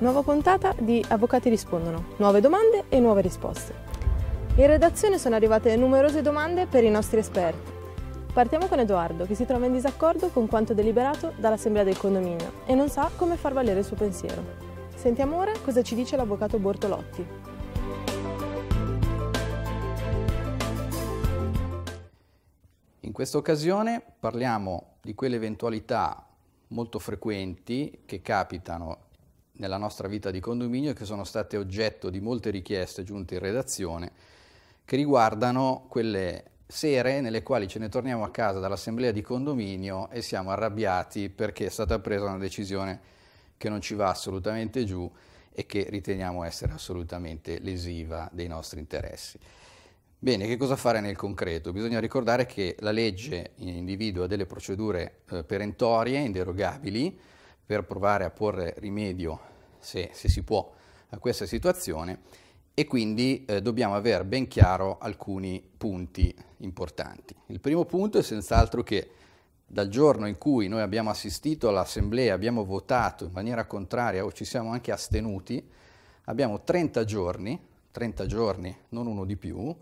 Nuova puntata di Avvocati rispondono, nuove domande e nuove risposte. In redazione sono arrivate numerose domande per i nostri esperti. Partiamo con Edoardo, che si trova in disaccordo con quanto deliberato dall'Assemblea del condominio e non sa come far valere il suo pensiero. Sentiamo ora cosa ci dice l'avvocato Bortolotti. In questa occasione parliamo di quelle eventualità molto frequenti che capitano nella nostra vita di condominio e che sono state oggetto di molte richieste giunte in redazione che riguardano quelle sere nelle quali ce ne torniamo a casa dall'assemblea di condominio e siamo arrabbiati perché è stata presa una decisione che non ci va assolutamente giù e che riteniamo essere assolutamente lesiva dei nostri interessi. Bene, che cosa fare nel concreto? Bisogna ricordare che la legge individua delle procedure eh, perentorie, inderogabili, per provare a porre rimedio se, se si può, a questa situazione e quindi eh, dobbiamo avere ben chiaro alcuni punti importanti. Il primo punto è senz'altro che dal giorno in cui noi abbiamo assistito all'assemblea, abbiamo votato in maniera contraria o ci siamo anche astenuti, abbiamo 30 giorni, 30 giorni, non uno di più,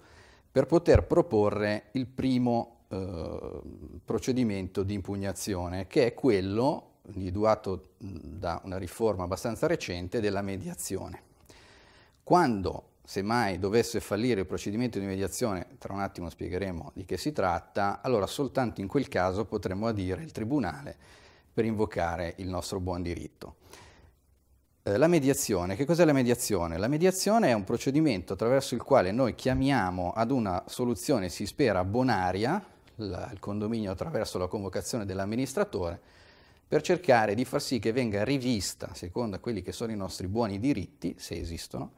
per poter proporre il primo eh, procedimento di impugnazione, che è quello individuato da una riforma abbastanza recente, della mediazione. Quando semmai dovesse fallire il procedimento di mediazione, tra un attimo spiegheremo di che si tratta, allora soltanto in quel caso potremmo adire il Tribunale per invocare il nostro buon diritto. Eh, la mediazione, che cos'è la mediazione? La mediazione è un procedimento attraverso il quale noi chiamiamo ad una soluzione, si spera, bonaria, il condominio attraverso la convocazione dell'amministratore, per cercare di far sì che venga rivista, secondo quelli che sono i nostri buoni diritti, se esistono,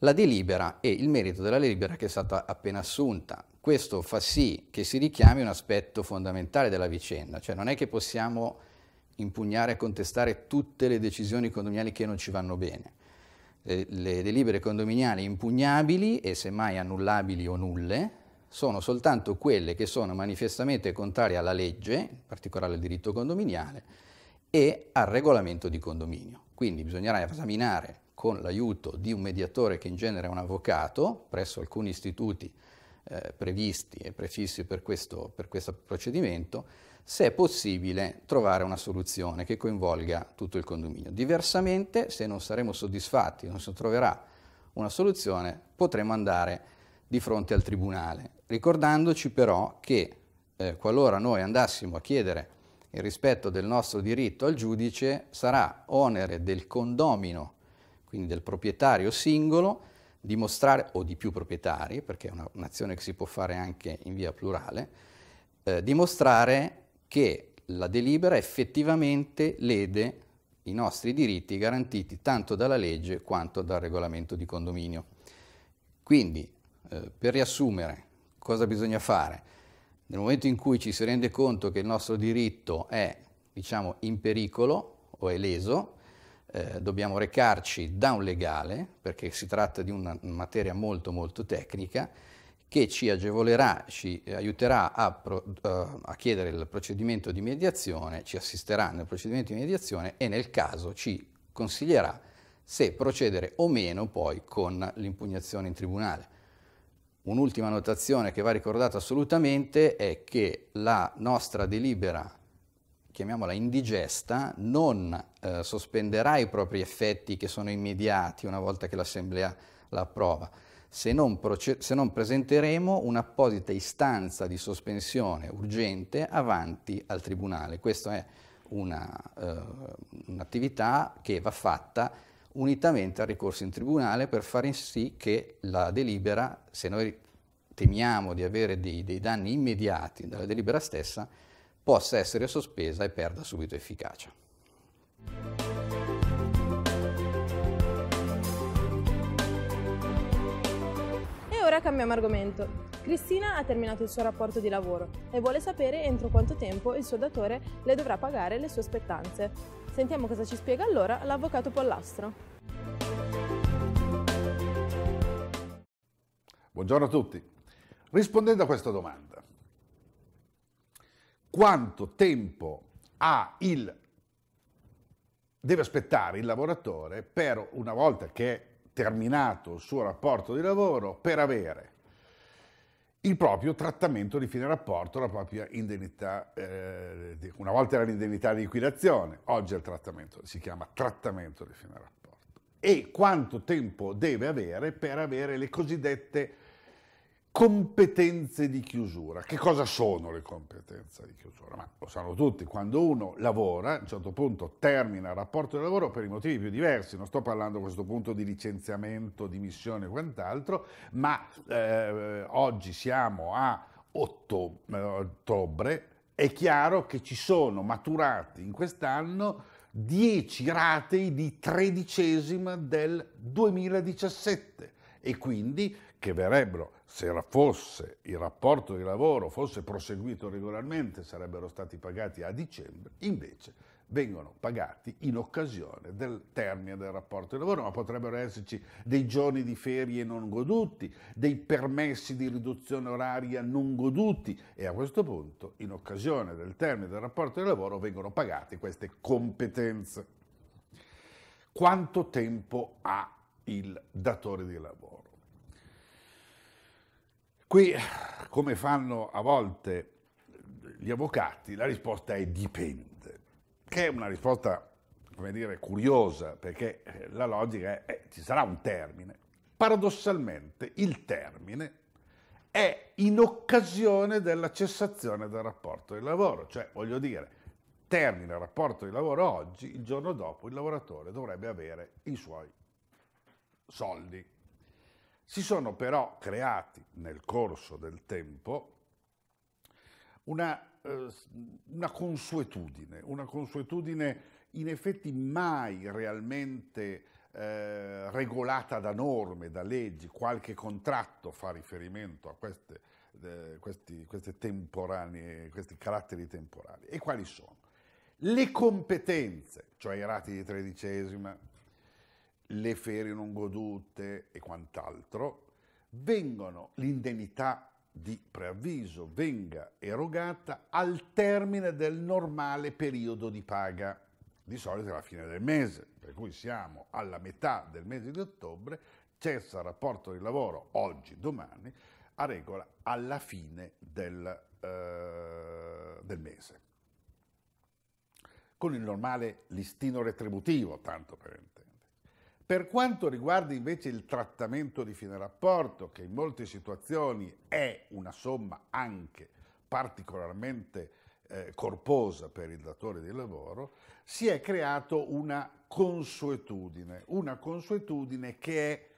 la delibera e il merito della delibera che è stata appena assunta. Questo fa sì che si richiami un aspetto fondamentale della vicenda, cioè non è che possiamo impugnare e contestare tutte le decisioni condominiali che non ci vanno bene. Eh, le, delibere condominiali impugnabili e semmai annullabili o nulle sono soltanto quelle che sono manifestamente contrarie alla legge, in particolare al diritto condominiale, e al regolamento di condominio. Quindi bisognerà esaminare con l'aiuto di un mediatore che in genere è un avvocato, presso alcuni istituti eh, previsti e prefissi per questo, per questo procedimento, se è possibile trovare una soluzione che coinvolga tutto il condominio. Diversamente, se non saremo soddisfatti, non si troverà una soluzione, potremo andare di fronte al tribunale ricordandoci però che eh, qualora noi andassimo a chiedere il rispetto del nostro diritto al giudice sarà onere del condomino, quindi del proprietario singolo, dimostrare, o di più proprietari, perché è una, un'azione che si può fare anche in via plurale, eh, dimostrare che la delibera effettivamente lede i nostri diritti garantiti tanto dalla legge quanto dal regolamento di condominio. Quindi, eh, per riassumere, cosa bisogna fare? Nel momento in cui ci si rende conto che il nostro diritto è, diciamo, in pericolo o è leso, eh, dobbiamo recarci da un legale, perché si tratta di una materia molto molto tecnica, che ci agevolerà, ci aiuterà a, pro, uh, a, chiedere il procedimento di mediazione, ci assisterà nel procedimento di mediazione e nel caso ci consiglierà se procedere o meno poi con l'impugnazione in tribunale. Un'ultima notazione che va ricordata assolutamente è che la nostra delibera, chiamiamola indigesta, non eh, sospenderà i propri effetti che sono immediati una volta che l'Assemblea la approva, se non, se non presenteremo un'apposita istanza di sospensione urgente avanti al Tribunale. Questa è eh, un'attività eh, un che va fatta unitamente al ricorso in tribunale per fare in sì che la delibera, se noi temiamo di avere dei, dei danni immediati dalla delibera stessa, possa essere sospesa e perda subito efficacia. E ora cambiamo argomento. Cristina ha terminato il suo rapporto di lavoro e vuole sapere entro quanto tempo il suo datore le dovrà pagare le sue spettanze. Sentiamo cosa ci spiega allora l'avvocato Pollastro. Buongiorno a tutti rispondendo a questa domanda. Quanto tempo ha il deve aspettare il lavoratore per una volta che è terminato il suo rapporto di lavoro per avere il proprio trattamento di fine rapporto, la propria indennità, eh, una volta era l'indennità di liquidazione, oggi è il trattamento, si chiama trattamento di fine rapporto. E quanto tempo deve avere per avere le cosiddette competenze di chiusura. Che cosa sono le competenze di chiusura? Ma lo sanno tutti, quando uno lavora, a un certo punto termina il rapporto di lavoro per i motivi più diversi, non sto parlando a questo punto di licenziamento, dimissione e quant'altro, ma eh, oggi siamo a eh, ottobre, è chiaro che ci sono maturati in quest'anno 10 ratei di tredicesima del 2017 e quindi che verrebbero, se fosse il rapporto di lavoro fosse proseguito regolarmente, sarebbero stati pagati a dicembre, invece vengono pagati in occasione del termine del rapporto di lavoro, ma potrebbero esserci dei giorni di ferie non goduti, dei permessi di riduzione oraria non goduti e a questo punto, in occasione del termine del rapporto di lavoro, vengono pagate queste competenze. Quanto tempo ha il datore di lavoro? Qui, come fanno a volte gli avvocati, la risposta è dipende, che è una risposta, come dire, curiosa, perché eh, la logica è eh, ci sarà un termine. Paradossalmente il termine è in occasione della cessazione del rapporto di lavoro, cioè voglio dire, termina il rapporto di lavoro oggi, il giorno dopo il lavoratore dovrebbe avere i suoi soldi. Si sono però creati nel corso del tempo una, eh, una consuetudine, una consuetudine in effetti mai realmente eh, regolata da norme, da leggi, qualche contratto fa riferimento a queste, eh, questi, queste questi caratteri temporali. E quali sono? Le competenze, cioè i rati di tredicesima, le ferie non godute e quant'altro, vengono l'indennità di preavviso venga erogata al termine del normale periodo di paga, di solito alla fine del mese, per cui siamo alla metà del mese di ottobre, cessa il rapporto di lavoro oggi, domani, a regola alla fine del, eh, del mese. Con il normale listino retributivo, tanto per intendere. Per quanto riguarda invece il trattamento di fine rapporto, che in molte situazioni è una somma anche particolarmente eh, corposa per il datore di lavoro, si è creato una consuetudine, una consuetudine che è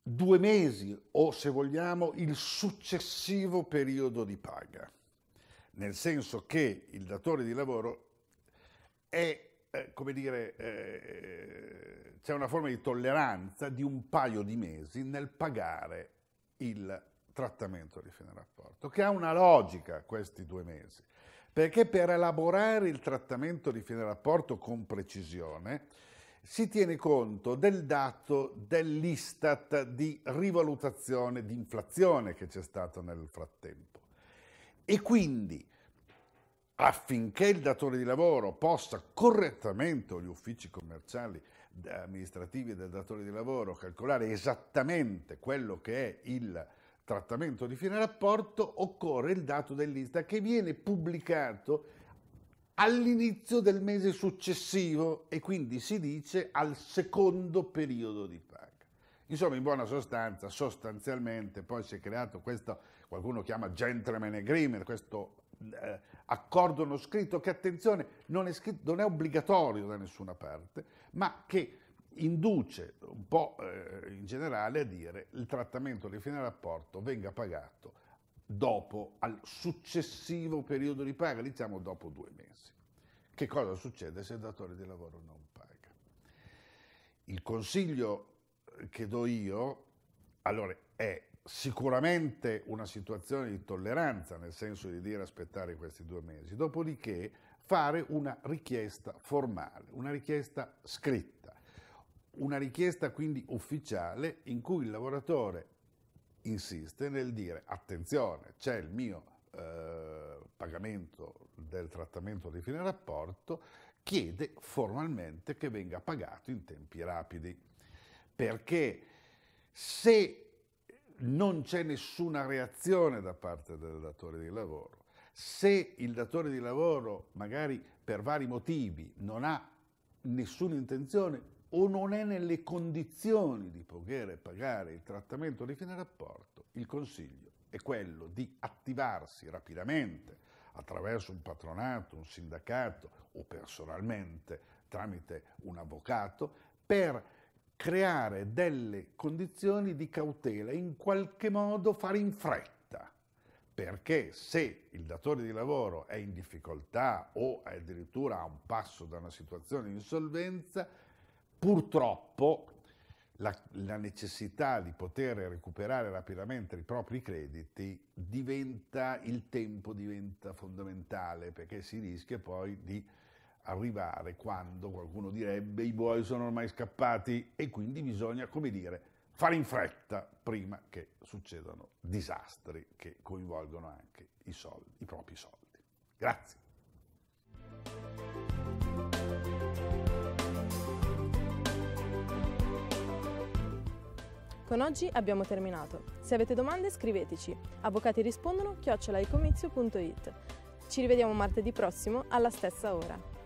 due mesi o se vogliamo il successivo periodo di paga, nel senso che il datore di lavoro è eh, come dire, eh, c'è una forma di tolleranza di un paio di mesi nel pagare il trattamento di fine rapporto, che ha una logica questi due mesi, perché per elaborare il trattamento di fine rapporto con precisione si tiene conto del dato dell'Istat di rivalutazione di inflazione che c'è stato nel frattempo. E quindi affinché il datore di lavoro possa correttamente, o gli uffici commerciali amministrativi del datore di lavoro, calcolare esattamente quello che è il trattamento di fine rapporto, occorre il dato dell'Ista che viene pubblicato all'inizio del mese successivo e quindi si dice al secondo periodo di paga. Insomma, in buona sostanza, sostanzialmente, poi si è creato questo, qualcuno chiama gentleman agreement, questo eh, accordo non scritto, che attenzione, non è, scritto, non è obbligatorio da nessuna parte, ma che induce un po' eh, in generale a dire il trattamento di fine rapporto venga pagato dopo, al successivo periodo di paga, diciamo dopo due mesi. Che cosa succede se il datore di lavoro non paga? Il consiglio eh, che do io, allora, è sicuramente una situazione di tolleranza, nel senso di dire aspettare questi due mesi, dopodiché fare una richiesta formale, una richiesta scritta, una richiesta quindi ufficiale in cui il lavoratore insiste nel dire attenzione, c'è il mio eh, pagamento del trattamento di fine rapporto, chiede formalmente che venga pagato in tempi rapidi. Perché se non c'è nessuna reazione da parte del datore di lavoro. Se il datore di lavoro, magari per vari motivi, non ha nessuna intenzione o non è nelle condizioni di poter pagare il trattamento di fine rapporto, il consiglio è quello di attivarsi rapidamente attraverso un patronato, un sindacato o personalmente tramite un avvocato per creare delle condizioni di cautela, in qualche modo fare in fretta perché se il datore di lavoro è in difficoltà o addirittura a un passo da una situazione di insolvenza, purtroppo la, la, necessità di poter recuperare rapidamente i propri crediti diventa, il tempo diventa fondamentale perché si rischia poi di arrivare quando, qualcuno direbbe, i buoi sono ormai scappati e quindi bisogna, come dire, fare in fretta prima che succedano disastri che coinvolgono anche i, soldi, i propri soldi. Grazie. Con oggi abbiamo terminato. Se avete domande scriveteci Avvocati rispondono chiocciolaicomizio.it. Ci rivediamo martedì prossimo alla stessa ora.